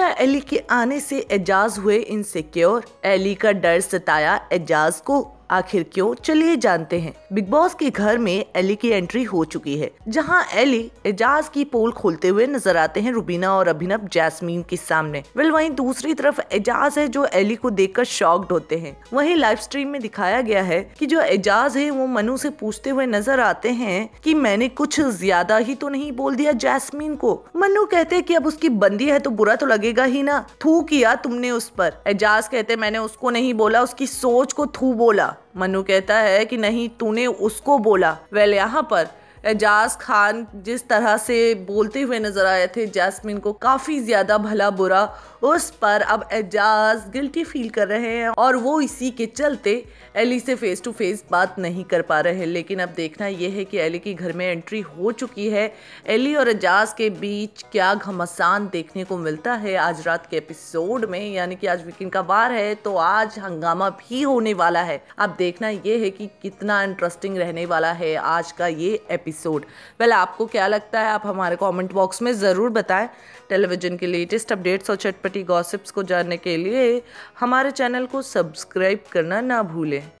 क्या एली के आने से एजाज हुए इनसिक्योर एली का डर सताया एजाज को आखिर क्यों चलिए जानते हैं बिग बॉस के घर में एली की एंट्री हो चुकी है जहां एली एजाज की पोल खोलते हुए नजर आते हैं रुबीना और अभिनव जैस्मीन के सामने वेल वहीं दूसरी तरफ एजाज है जो एली को देखकर शॉक्ड होते हैं वहीं लाइव स्ट्रीम में दिखाया गया है कि जो एजाज है वो मनु से पूछते हुए नजर आते हैं कि मैंने कुछ ज्यादा ही तो नहीं बोल दिया जैस्मीन को मनु कहते हैं कि अब उसकी बंदी है तो बुरा तो लगेगा ही ना थू किया तुमने उस पर एजाज कहते मैंने उसको नहीं बोला उसकी सोच को थू बोला मनु कहता है कि नहीं तूने उसको बोला वेल यहाँ पर एजाज खान जिस तरह से बोलते हुए नज़र आए थे जैस्मिन को काफ़ी ज़्यादा भला बुरा उस पर अब एजाज गिल्टी फील कर रहे हैं और वो इसी के चलते एली से फेस टू फेस बात नहीं कर पा रहे हैं लेकिन अब देखना यह है कि एली की घर में एंट्री हो चुकी है एली और एजाज के बीच क्या घमासान देखने को मिलता है आज रात के एपिसोड में यानी कि आज वीकेंड का बार है तो आज हंगामा भी होने वाला है अब देखना यह है कि कितना इंटरेस्टिंग रहने वाला है आज का ये एपिसोड पहले आपको क्या लगता है आप हमारे कॉमेंट बॉक्स में ज़रूर बताएं टेलीविज़न के लेटेस्ट अपडेट्स और चटपट चटपटी गॉसिप्स को जानने के लिए हमारे चैनल को सब्सक्राइब करना ना भूलें